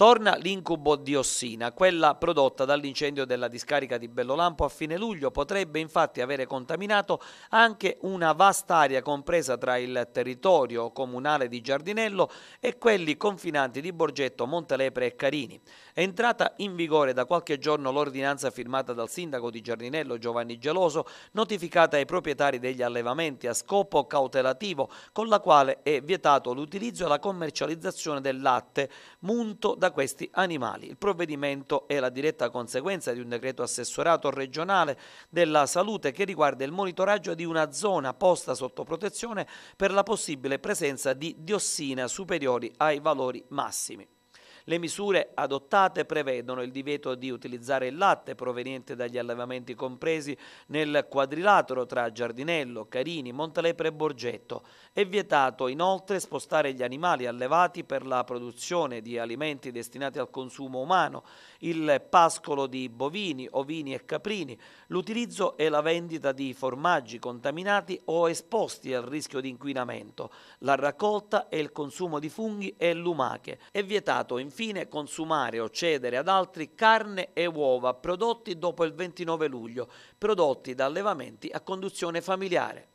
Torna l'incubo di Ossina, quella prodotta dall'incendio della discarica di Bellolampo a fine luglio potrebbe infatti avere contaminato anche una vasta area compresa tra il territorio comunale di Giardinello e quelli confinanti di Borgetto, Montelepre e Carini. È entrata in vigore da qualche giorno l'ordinanza firmata dal sindaco di Giardinello Giovanni Geloso, notificata ai proprietari degli allevamenti a scopo cautelativo, con la quale è vietato l'utilizzo e la commercializzazione del latte munto da questi animali. Il provvedimento è la diretta conseguenza di un decreto assessorato regionale della salute che riguarda il monitoraggio di una zona posta sotto protezione per la possibile presenza di diossina superiori ai valori massimi. Le misure adottate prevedono il divieto di utilizzare il latte proveniente dagli allevamenti compresi nel quadrilatero tra Giardinello, Carini, Montalepre e Borgetto. È vietato inoltre spostare gli animali allevati per la produzione di alimenti destinati al consumo umano, il pascolo di bovini, ovini e caprini, l'utilizzo e la vendita di formaggi contaminati o esposti al rischio di inquinamento, la raccolta e il consumo di funghi e lumache. È vietato invece infine consumare o cedere ad altri carne e uova prodotti dopo il 29 luglio, prodotti da allevamenti a conduzione familiare.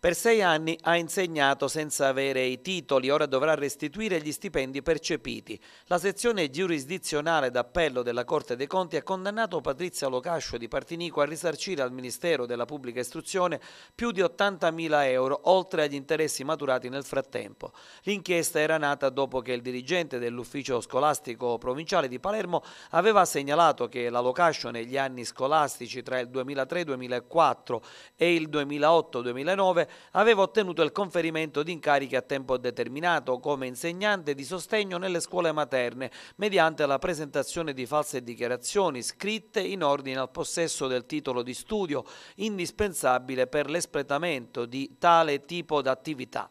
Per sei anni ha insegnato senza avere i titoli, ora dovrà restituire gli stipendi percepiti. La sezione giurisdizionale d'appello della Corte dei Conti ha condannato Patrizia Locascio di Partinico a risarcire al Ministero della Pubblica Istruzione più di 80.000 euro, oltre agli interessi maturati nel frattempo. L'inchiesta era nata dopo che il dirigente dell'ufficio scolastico provinciale di Palermo aveva segnalato che la Locascio negli anni scolastici tra il 2003-2004 e il 2008-2009 aveva ottenuto il conferimento di incarichi a tempo determinato come insegnante di sostegno nelle scuole materne mediante la presentazione di false dichiarazioni scritte in ordine al possesso del titolo di studio indispensabile per l'espletamento di tale tipo d'attività.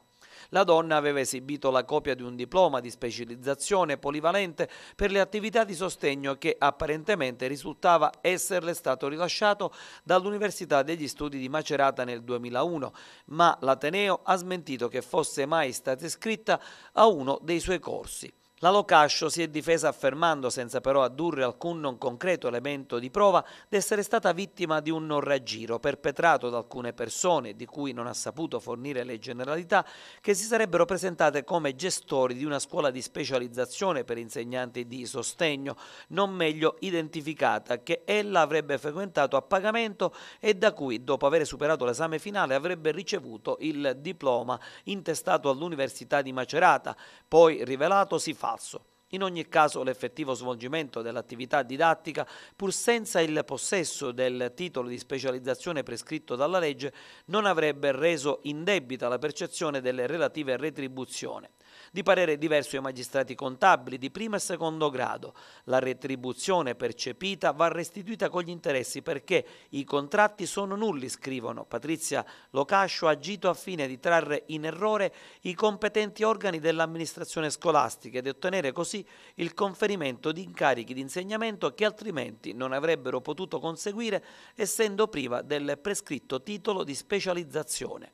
La donna aveva esibito la copia di un diploma di specializzazione polivalente per le attività di sostegno che apparentemente risultava esserle stato rilasciato dall'Università degli Studi di Macerata nel 2001, ma l'Ateneo ha smentito che fosse mai stata iscritta a uno dei suoi corsi. La Locascio si è difesa affermando, senza però addurre alcun non concreto elemento di prova, d'essere stata vittima di un non raggiro perpetrato da alcune persone, di cui non ha saputo fornire le generalità, che si sarebbero presentate come gestori di una scuola di specializzazione per insegnanti di sostegno, non meglio identificata, che ella avrebbe frequentato a pagamento e da cui, dopo aver superato l'esame finale, avrebbe ricevuto il diploma intestato all'Università di Macerata, poi rivelatosi fa falso. In ogni caso l'effettivo svolgimento dell'attività didattica, pur senza il possesso del titolo di specializzazione prescritto dalla legge, non avrebbe reso indebita la percezione delle relative retribuzioni di parere diverso ai magistrati contabili di primo e secondo grado. La retribuzione percepita va restituita con gli interessi perché i contratti sono nulli, scrivono. Patrizia Locascio ha agito a fine di trarre in errore i competenti organi dell'amministrazione scolastica ed ottenere così il conferimento di incarichi di insegnamento che altrimenti non avrebbero potuto conseguire essendo priva del prescritto titolo di specializzazione.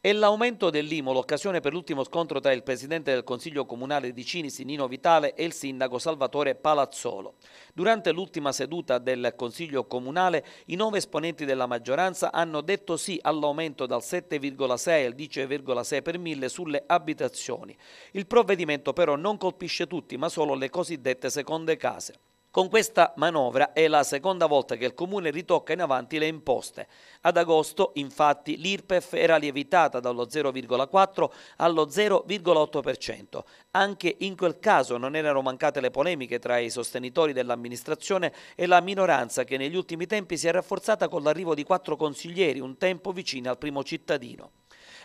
È l'aumento dell'IMO l'occasione per l'ultimo scontro tra il presidente del Consiglio Comunale di Cinisi, Nino Vitale, e il sindaco Salvatore Palazzolo. Durante l'ultima seduta del Consiglio Comunale, i nove esponenti della maggioranza hanno detto sì all'aumento dal 7,6 al 10,6 per mille sulle abitazioni. Il provvedimento però non colpisce tutti, ma solo le cosiddette seconde case. Con questa manovra è la seconda volta che il Comune ritocca in avanti le imposte. Ad agosto, infatti, l'IRPEF era lievitata dallo 0,4 allo 0,8%. Anche in quel caso non erano mancate le polemiche tra i sostenitori dell'amministrazione e la minoranza che negli ultimi tempi si è rafforzata con l'arrivo di quattro consiglieri, un tempo vicini al primo cittadino.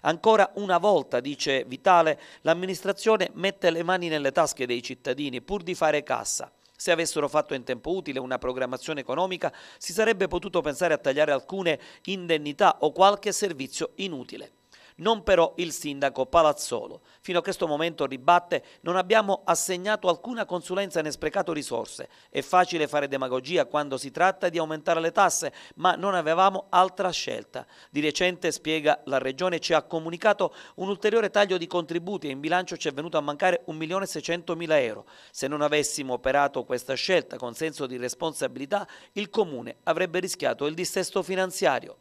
Ancora una volta, dice Vitale, l'amministrazione mette le mani nelle tasche dei cittadini pur di fare cassa. Se avessero fatto in tempo utile una programmazione economica, si sarebbe potuto pensare a tagliare alcune indennità o qualche servizio inutile non però il sindaco Palazzolo. Fino a questo momento, ribatte, non abbiamo assegnato alcuna consulenza né sprecato risorse. È facile fare demagogia quando si tratta di aumentare le tasse, ma non avevamo altra scelta. Di recente, spiega, la Regione ci ha comunicato un ulteriore taglio di contributi e in bilancio ci è venuto a mancare 1.600.000 euro. Se non avessimo operato questa scelta con senso di responsabilità, il Comune avrebbe rischiato il dissesto finanziario.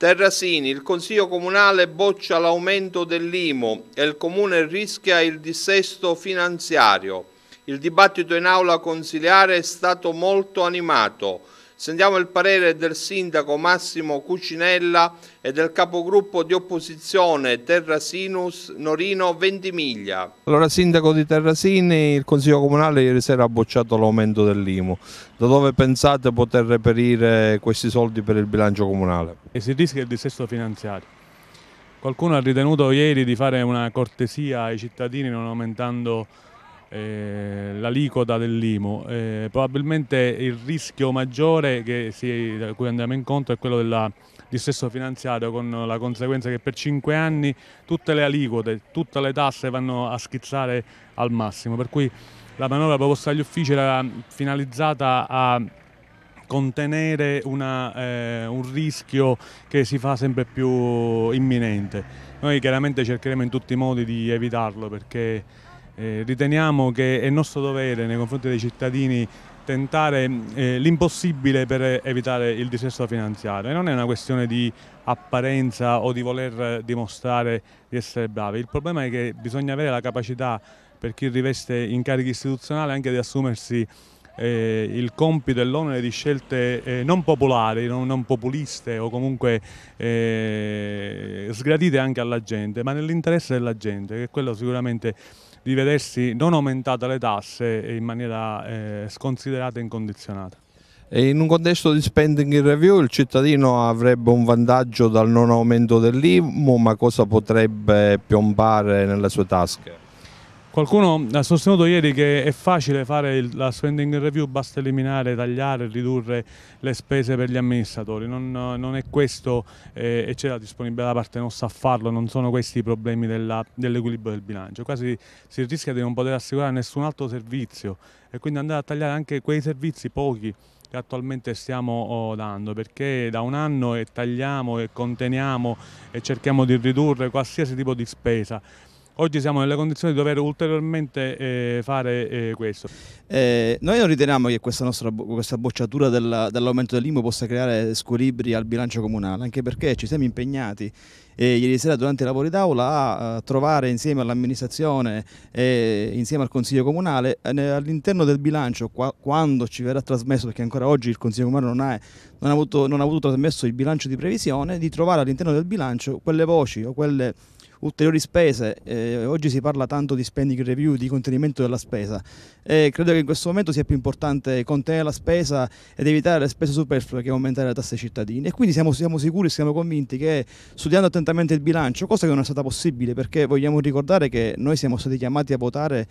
Terrasini, il Consiglio Comunale boccia l'aumento dell'Imo e il Comune rischia il dissesto finanziario. Il dibattito in aula consiliare è stato molto animato. Sentiamo il parere del sindaco Massimo Cucinella e del capogruppo di opposizione Terrasinus Norino Ventimiglia. Allora sindaco di Terrasini, il Consiglio Comunale ieri sera ha bocciato l'aumento dell'IMU. Da dove pensate poter reperire questi soldi per il bilancio comunale? E si rischia il dissesto finanziario. Qualcuno ha ritenuto ieri di fare una cortesia ai cittadini non aumentando eh, l'aliquota dell'IMU. Eh, probabilmente il rischio maggiore si, a cui andiamo incontro è quello di stesso finanziario con la conseguenza che per cinque anni tutte le aliquote, tutte le tasse vanno a schizzare al massimo, per cui la manovra proposta agli uffici era finalizzata a contenere una, eh, un rischio che si fa sempre più imminente. Noi chiaramente cercheremo in tutti i modi di evitarlo perché eh, riteniamo che è nostro dovere nei confronti dei cittadini tentare eh, l'impossibile per evitare il dissesto finanziario. Non è una questione di apparenza o di voler dimostrare di essere bravi, il problema è che bisogna avere la capacità per chi riveste incarichi istituzionali anche di assumersi eh, il compito e l'onere di scelte eh, non popolari, non, non, populiste o comunque eh, sgradite anche alla gente, ma nell'interesse della gente, che è quello sicuramente di vedersi non aumentate le tasse in maniera eh, sconsiderata e incondizionata. In un contesto di spending review il cittadino avrebbe un vantaggio dal non aumento dell'IMU, ma cosa potrebbe piombare nelle sue tasche? Qualcuno ha sostenuto ieri che è facile fare il, la spending review, basta eliminare, tagliare, ridurre le spese per gli amministratori. Non, non è questo eh, e c'è la disponibilità da parte nostra a farlo, non sono questi i problemi dell'equilibrio dell del bilancio. Quasi si rischia di non poter assicurare nessun altro servizio e quindi andare a tagliare anche quei servizi pochi che attualmente stiamo oh, dando perché da un anno e tagliamo e conteniamo e cerchiamo di ridurre qualsiasi tipo di spesa oggi siamo nelle condizioni di dover ulteriormente eh, fare eh, questo. Eh, noi non riteniamo che questa, nostra, questa bocciatura dell'aumento dell dell'IMU possa creare squilibri al bilancio comunale, anche perché ci siamo impegnati eh, ieri sera durante i lavori d'aula a trovare insieme all'amministrazione e insieme al Consiglio Comunale eh, all'interno del bilancio quando ci verrà trasmesso, perché ancora oggi il Consiglio Comunale non, ha, non ha avuto, non ha avuto trasmesso il bilancio di previsione, di trovare all'interno del bilancio quelle voci o quelle ulteriori spese, eh, oggi si parla tanto di spending review, di contenimento della spesa e credo che in questo momento sia più importante contenere la spesa ed evitare le spese superflue che aumentare le tasse ai cittadini e quindi siamo, siamo sicuri, siamo convinti che studiando attentamente il bilancio, cosa che non è stata possibile perché vogliamo ricordare che noi siamo stati chiamati a votare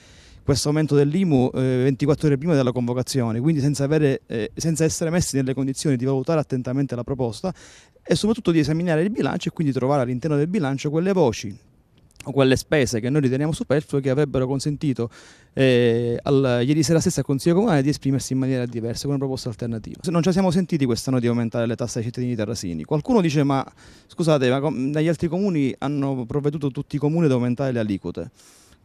questo aumento dell'IMU eh, 24 ore prima della convocazione, quindi senza, avere, eh, senza essere messi nelle condizioni di valutare attentamente la proposta e soprattutto di esaminare il bilancio e quindi trovare all'interno del bilancio quelle voci o quelle spese che noi riteniamo superflue che avrebbero consentito eh, al, ieri sera stessa al Consiglio Comunale di esprimersi in maniera diversa con una proposta alternativa. Non ci siamo sentiti quest'anno di aumentare le tasse ai cittadini terrasini. Qualcuno dice ma scusate, ma negli altri comuni hanno provveduto tutti i comuni ad aumentare le aliquote.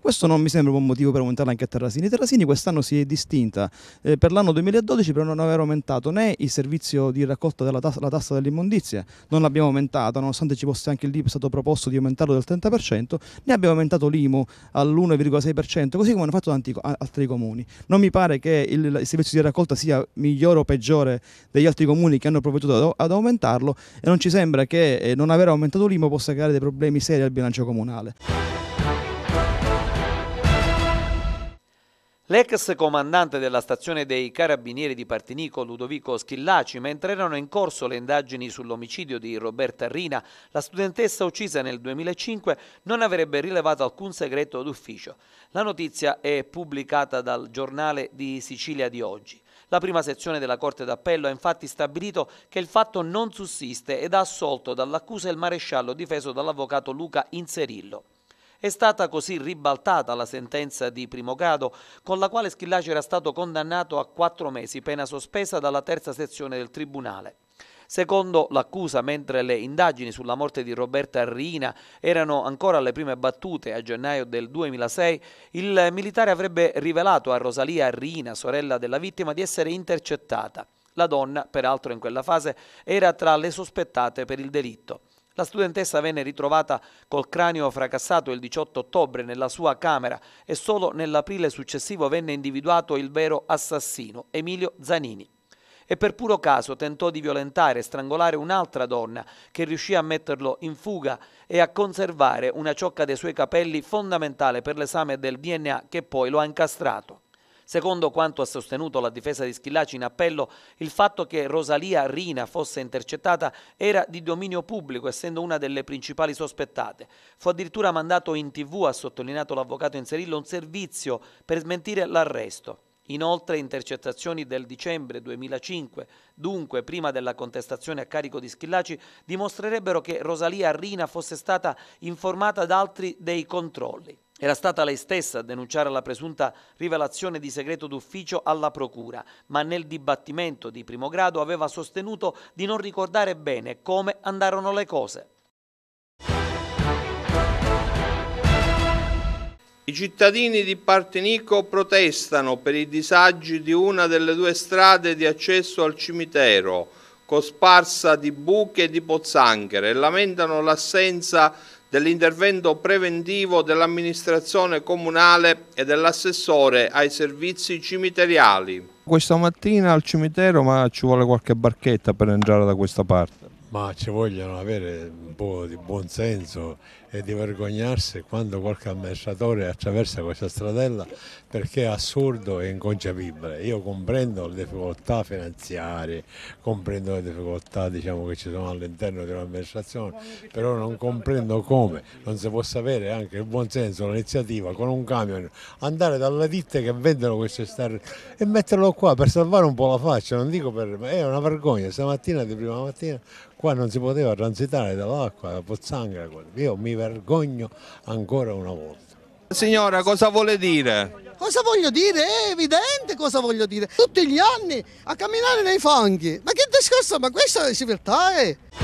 Questo non mi sembra un buon motivo per aumentarla anche a Terrasini. Terrasini quest'anno si è distinta eh, per l'anno 2012 per non aver aumentato né il servizio di raccolta della tassa, tassa dell'immondizia, non l'abbiamo aumentata, nonostante ci fosse anche il lì stato proposto di aumentarlo del 30%, né abbiamo aumentato l'IMU all'1,6%, così come hanno fatto tanti, altri comuni. Non mi pare che il, il servizio di raccolta sia migliore o peggiore degli altri comuni che hanno provveduto ad, ad aumentarlo e non ci sembra che eh, non aver aumentato l'IMU possa creare dei problemi seri al bilancio comunale. L'ex comandante della stazione dei carabinieri di Partinico, Ludovico Schillaci, mentre erano in corso le indagini sull'omicidio di Roberta Rina, la studentessa uccisa nel 2005, non avrebbe rilevato alcun segreto d'ufficio. La notizia è pubblicata dal giornale di Sicilia di oggi. La prima sezione della Corte d'Appello ha infatti stabilito che il fatto non sussiste ed ha assolto dall'accusa il maresciallo difeso dall'avvocato Luca Inserillo. È stata così ribaltata la sentenza di primo grado con la quale Schillaci era stato condannato a quattro mesi, pena sospesa dalla terza sezione del Tribunale. Secondo l'accusa, mentre le indagini sulla morte di Roberta Arrina erano ancora alle prime battute a gennaio del 2006, il militare avrebbe rivelato a Rosalia Arrina, sorella della vittima, di essere intercettata. La donna, peraltro in quella fase, era tra le sospettate per il delitto. La studentessa venne ritrovata col cranio fracassato il 18 ottobre nella sua camera e solo nell'aprile successivo venne individuato il vero assassino, Emilio Zanini. E per puro caso tentò di violentare e strangolare un'altra donna che riuscì a metterlo in fuga e a conservare una ciocca dei suoi capelli fondamentale per l'esame del DNA che poi lo ha incastrato. Secondo quanto ha sostenuto la difesa di Schillaci in appello, il fatto che Rosalia Rina fosse intercettata era di dominio pubblico, essendo una delle principali sospettate. Fu addirittura mandato in tv, ha sottolineato l'avvocato Inserillo, un servizio per smentire l'arresto. Inoltre intercettazioni del dicembre 2005, dunque prima della contestazione a carico di Schillaci, dimostrerebbero che Rosalia Rina fosse stata informata da altri dei controlli. Era stata lei stessa a denunciare la presunta rivelazione di segreto d'ufficio alla Procura, ma nel dibattimento di primo grado aveva sostenuto di non ricordare bene come andarono le cose. I cittadini di Partenico protestano per i disagi di una delle due strade di accesso al cimitero, cosparsa di buche e di pozzanghere, e lamentano l'assenza di dell'intervento preventivo dell'amministrazione comunale e dell'assessore ai servizi cimiteriali. Questa mattina al cimitero ma ci vuole qualche barchetta per entrare da questa parte ma ci vogliono avere un po' di buon senso e di vergognarsi quando qualche amministratore attraversa questa stradella perché è assurdo e inconcepibile. Io comprendo le difficoltà finanziarie, comprendo le difficoltà diciamo, che ci sono all'interno di un'amministrazione, però non comprendo come non si possa avere anche il buon senso, l'iniziativa con un camion, andare dalle ditte che vendono queste stare e metterlo qua per salvare un po' la faccia, non dico per... è una vergogna, stamattina di prima mattina qua non si poteva transitare dall'acqua a Pozzanghera, io mi vergogno ancora una volta. Signora, cosa vuole dire? Cosa voglio dire? È evidente cosa voglio dire. Tutti gli anni a camminare nei fanghi. Ma che discorso, ma questa è civiltà Eh?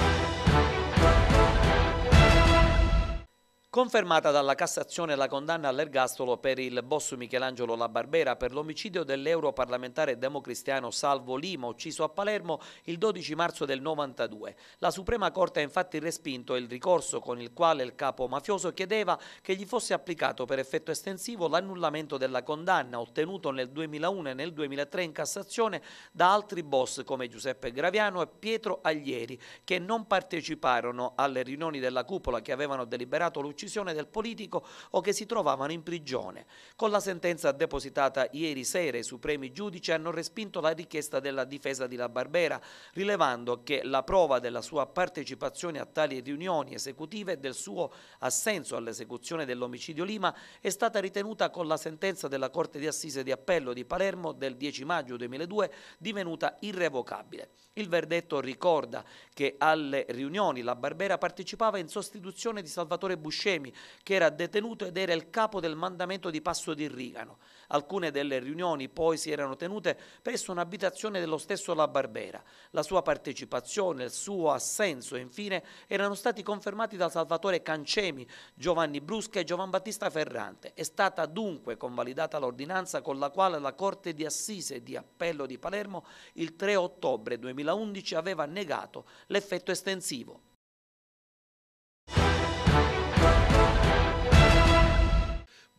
Confermata dalla Cassazione la condanna all'ergastolo per il boss Michelangelo La Barbera per l'omicidio dell'europarlamentare democristiano Salvo Lima, ucciso a Palermo il 12 marzo del 92. La Suprema Corte ha infatti respinto il ricorso con il quale il capo mafioso chiedeva che gli fosse applicato per effetto estensivo l'annullamento della condanna ottenuto nel 2001 e nel 2003 in Cassazione da altri boss come Giuseppe Graviano e Pietro Aglieri, che non parteciparono alle riunioni della cupola che avevano deliberato l'uccisione dell'uccisione del politico o che si trovavano in prigione. Con la sentenza depositata ieri sera i supremi giudici hanno respinto la richiesta della difesa di La Barbera, rilevando che la prova della sua partecipazione a tali riunioni esecutive e del suo assenso all'esecuzione dell'omicidio Lima è stata ritenuta con la sentenza della Corte di Assise di Appello di Palermo del 10 maggio 2002 divenuta irrevocabile. Il verdetto ricorda che alle riunioni la Barbera partecipava in sostituzione di Salvatore Buscetti Buscemi, che era detenuto ed era il capo del mandamento di Passo di Rigano. Alcune delle riunioni poi si erano tenute presso un'abitazione dello stesso La Barbera. La sua partecipazione, il suo assenso, infine, erano stati confermati da Salvatore Cancemi, Giovanni Brusca e Giovan Battista Ferrante. È stata dunque convalidata l'ordinanza con la quale la Corte di Assise di Appello di Palermo il 3 ottobre 2011 aveva negato l'effetto estensivo.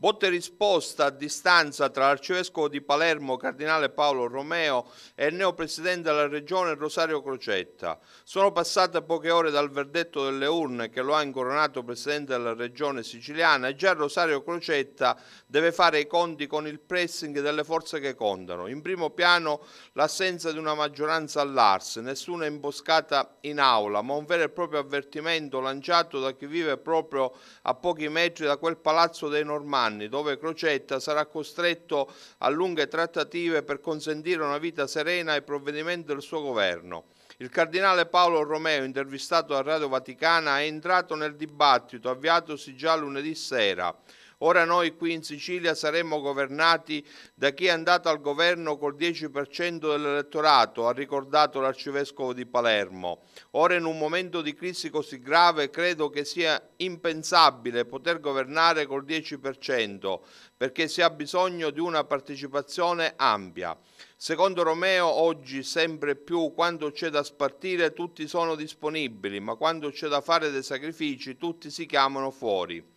Botte risposta a distanza tra l'arcivescovo di Palermo, cardinale Paolo Romeo, e il neopresidente della regione Rosario Crocetta. Sono passate poche ore dal verdetto delle urne che lo ha incoronato presidente della regione siciliana e già Rosario Crocetta deve fare i conti con il pressing delle forze che contano. In primo piano l'assenza di una maggioranza all'Ars, nessuna imboscata in aula, ma un vero e proprio avvertimento lanciato da chi vive proprio a pochi metri da quel palazzo dei normali anni, dove Crocetta sarà costretto a lunghe trattative per consentire una vita serena ai provvedimenti del suo governo. Il cardinale Paolo Romeo, intervistato da Radio Vaticana, è entrato nel dibattito avviatosi già lunedì sera. Ora noi qui in Sicilia saremmo governati da chi è andato al governo col 10% dell'elettorato, ha ricordato l'arcivescovo di Palermo. Ora in un momento di crisi così grave credo che sia impensabile poter governare col 10% perché si ha bisogno di una partecipazione ampia. Secondo Romeo oggi sempre più quando c'è da spartire tutti sono disponibili, ma quando c'è da fare dei sacrifici tutti si chiamano fuori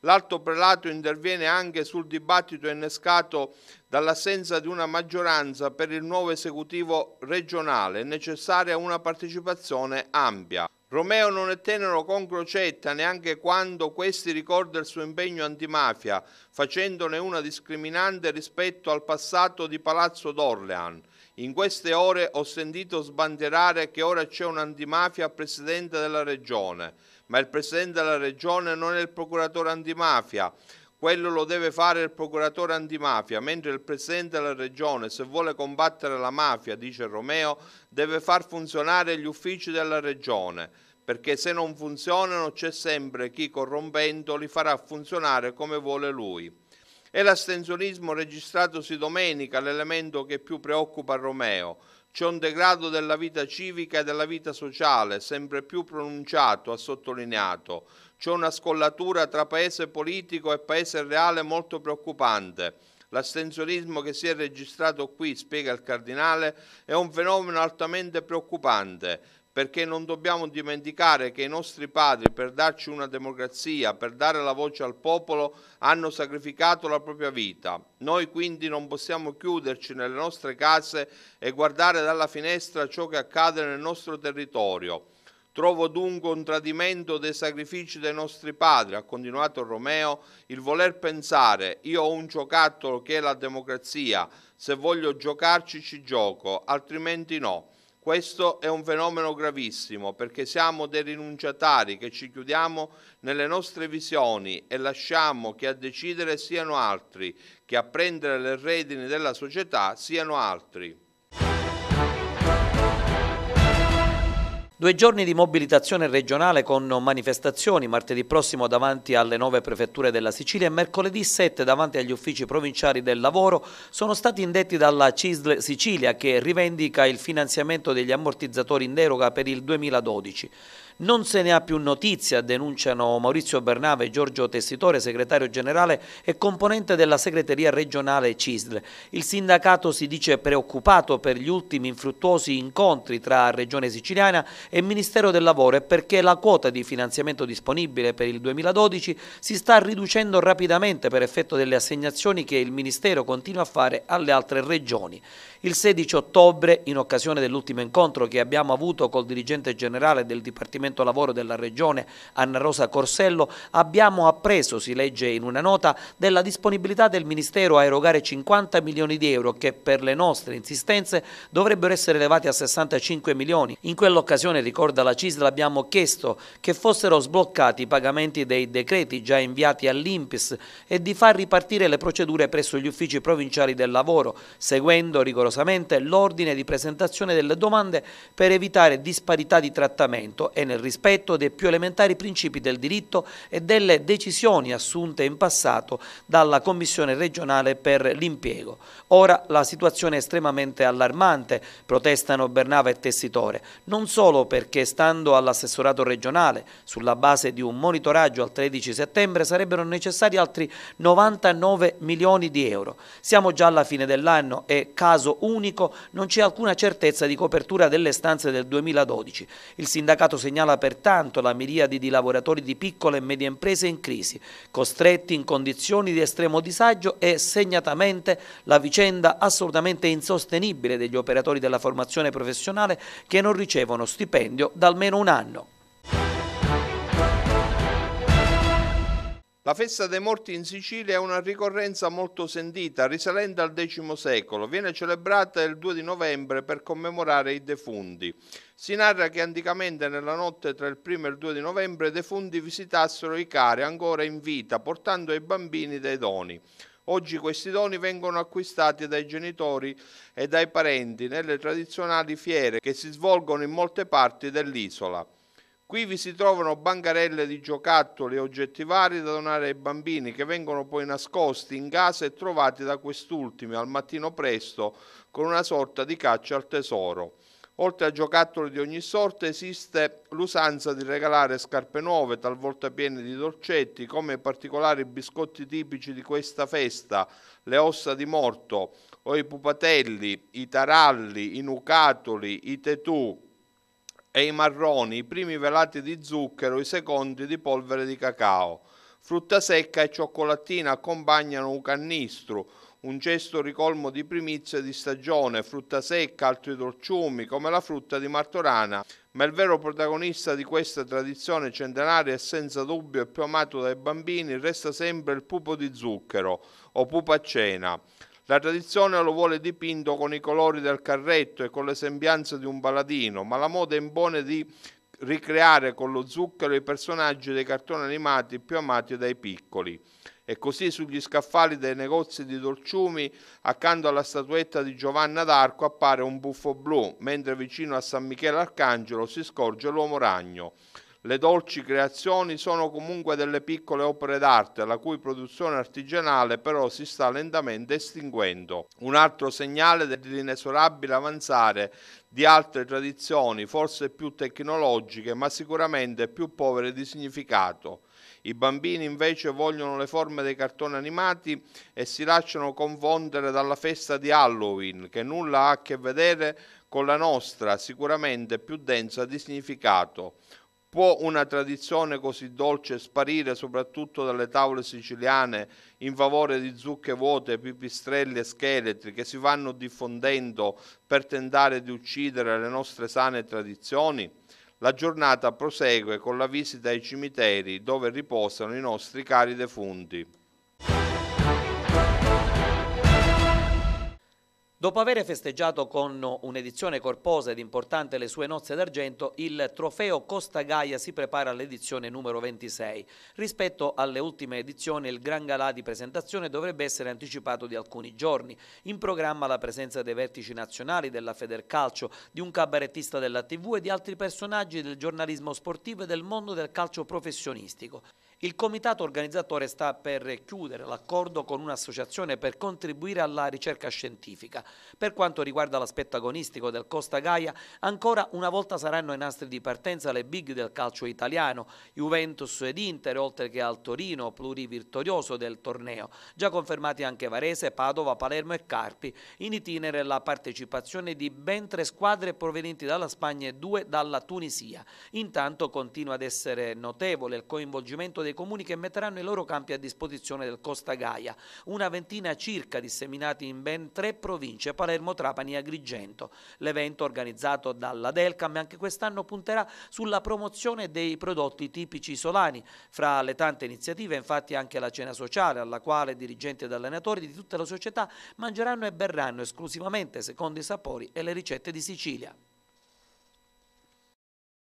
l'alto prelato interviene anche sul dibattito innescato dall'assenza di una maggioranza per il nuovo esecutivo regionale, è necessaria una partecipazione ampia. Romeo non è tenero con Crocetta neanche quando questi ricorda il suo impegno antimafia, facendone una discriminante rispetto al passato di Palazzo d'Orlean. In queste ore ho sentito sbandierare che ora c'è un'antimafia al presidente della regione ma il Presidente della Regione non è il procuratore antimafia. Quello lo deve fare il procuratore antimafia, mentre il Presidente della Regione, se vuole combattere la mafia, dice Romeo, deve far funzionare gli uffici della Regione, perché se non funzionano c'è sempre chi corrompendo li farà funzionare come vuole lui. È l'astensionismo registratosi domenica l'elemento che più preoccupa Romeo, c'è un degrado della vita civica e della vita sociale sempre più pronunciato, ha sottolineato. C'è una scollatura tra paese politico e paese reale molto preoccupante. L'astensionismo che si è registrato qui, spiega il cardinale, è un fenomeno altamente preoccupante perché non dobbiamo dimenticare che i nostri padri per darci una democrazia, per dare la voce al popolo, hanno sacrificato la propria vita. Noi quindi non possiamo chiuderci nelle nostre case e guardare dalla finestra ciò che accade nel nostro territorio. Trovo dunque un tradimento dei sacrifici dei nostri padri, ha continuato Romeo, il voler pensare io ho un giocattolo che è la democrazia, se voglio giocarci ci gioco, altrimenti no. Questo è un fenomeno gravissimo perché siamo dei rinunciatari che ci chiudiamo nelle nostre visioni e lasciamo che a decidere siano altri, che a prendere le redini della società siano altri. Due giorni di mobilitazione regionale con manifestazioni martedì prossimo davanti alle nove prefetture della Sicilia e mercoledì 7 davanti agli uffici provinciali del lavoro sono stati indetti dalla CISL Sicilia che rivendica il finanziamento degli ammortizzatori in deroga per il 2012. Non se ne ha più notizia, denunciano Maurizio Bernave, e Giorgio Tessitore, segretario generale e componente della segreteria regionale CISL. Il sindacato si dice preoccupato per gli ultimi infruttuosi incontri tra Regione Siciliana e Ministero del Lavoro e perché la quota di finanziamento disponibile per il 2012 si sta riducendo rapidamente per effetto delle assegnazioni che il Ministero continua a fare alle altre regioni. Il 16 ottobre, in occasione dell'ultimo incontro che abbiamo avuto col dirigente generale del Dipartimento Lavoro della Regione, Anna Rosa Corsello, abbiamo appreso, si legge in una nota, della disponibilità del Ministero a erogare 50 milioni di euro che per le nostre insistenze dovrebbero essere elevati a 65 milioni. In quell'occasione, ricorda la CISL, abbiamo chiesto che fossero sbloccati i pagamenti dei decreti già inviati all'Impis e di far ripartire le procedure presso gli uffici provinciali del lavoro, seguendo rigorosamente rigorosamente l'ordine di presentazione delle domande per evitare disparità di trattamento e nel rispetto dei più elementari principi del diritto e delle decisioni assunte in passato dalla Commissione regionale per l'impiego. Ora la situazione è estremamente allarmante, protestano Bernava e Tessitore, non solo perché stando all'assessorato regionale, sulla base di un monitoraggio al 13 settembre sarebbero necessari altri 99 milioni di euro. Siamo già alla fine dell'anno e caso unico non c'è alcuna certezza di copertura delle stanze del 2012. Il sindacato segnala pertanto la miriade di lavoratori di piccole e medie imprese in crisi, costretti in condizioni di estremo disagio e segnatamente la vicenda assolutamente insostenibile degli operatori della formazione professionale che non ricevono stipendio da almeno un anno. La festa dei morti in Sicilia è una ricorrenza molto sentita, risalente al X secolo. Viene celebrata il 2 di novembre per commemorare i defunti. Si narra che anticamente nella notte tra il 1 e il 2 di novembre i defunti visitassero i cari ancora in vita, portando ai bambini dei doni. Oggi questi doni vengono acquistati dai genitori e dai parenti nelle tradizionali fiere che si svolgono in molte parti dell'isola. Qui vi si trovano bancarelle di giocattoli e oggetti vari da donare ai bambini che vengono poi nascosti in casa e trovati da quest'ultimi al mattino presto con una sorta di caccia al tesoro. Oltre a giocattoli di ogni sorta esiste l'usanza di regalare scarpe nuove, talvolta piene di dolcetti, come i particolari biscotti tipici di questa festa, le ossa di morto o i pupatelli, i taralli, i nucatoli, i tetù, e i marroni, i primi velati di zucchero, i secondi di polvere di cacao. Frutta secca e cioccolatina accompagnano un cannistro, un cesto ricolmo di primizie di stagione, frutta secca, altri dolciumi come la frutta di Martorana, ma il vero protagonista di questa tradizione centenaria e senza dubbio il più amato dai bambini resta sempre il pupo di zucchero o pupa a cena. La tradizione lo vuole dipinto con i colori del carretto e con le sembianze di un paladino, ma la moda impone di ricreare con lo zucchero i personaggi dei cartoni animati più amati dai piccoli. E così sugli scaffali dei negozi di dolciumi, accanto alla statuetta di Giovanna d'Arco, appare un buffo blu, mentre vicino a San Michele Arcangelo si scorge l'uomo ragno. Le dolci creazioni sono comunque delle piccole opere d'arte, la cui produzione artigianale però si sta lentamente estinguendo. Un altro segnale dell'inesorabile avanzare di altre tradizioni, forse più tecnologiche, ma sicuramente più povere di significato. I bambini invece vogliono le forme dei cartoni animati e si lasciano confondere dalla festa di Halloween, che nulla ha a che vedere con la nostra, sicuramente più densa di significato. Può una tradizione così dolce sparire soprattutto dalle tavole siciliane in favore di zucche vuote, pipistrelli e scheletri che si vanno diffondendo per tentare di uccidere le nostre sane tradizioni? La giornata prosegue con la visita ai cimiteri dove riposano i nostri cari defunti. Dopo aver festeggiato con un'edizione corposa ed importante le sue nozze d'argento, il trofeo Costa Gaia si prepara all'edizione numero 26. Rispetto alle ultime edizioni, il Gran Galà di presentazione dovrebbe essere anticipato di alcuni giorni. In programma la presenza dei vertici nazionali della Federcalcio, di un cabarettista della TV e di altri personaggi del giornalismo sportivo e del mondo del calcio professionistico. Il comitato organizzatore sta per chiudere l'accordo con un'associazione per contribuire alla ricerca scientifica. Per quanto riguarda l'aspetto agonistico del Costa Gaia, ancora una volta saranno i nastri di partenza le big del calcio italiano, Juventus ed Inter, oltre che al Torino, plurivittorioso del torneo. Già confermati anche Varese, Padova, Palermo e Carpi. In itinere la partecipazione di ben tre squadre provenienti dalla Spagna e due dalla Tunisia. Intanto continua ad essere notevole il coinvolgimento dei comuni che metteranno i loro campi a disposizione del Costa Gaia, una ventina circa disseminati in ben tre province, Palermo, Trapani e Agrigento. L'evento organizzato dalla Delcam anche quest'anno punterà sulla promozione dei prodotti tipici solani. Fra le tante iniziative infatti anche la cena sociale alla quale dirigenti ed allenatori di tutta la società mangeranno e berranno esclusivamente secondo i sapori e le ricette di Sicilia.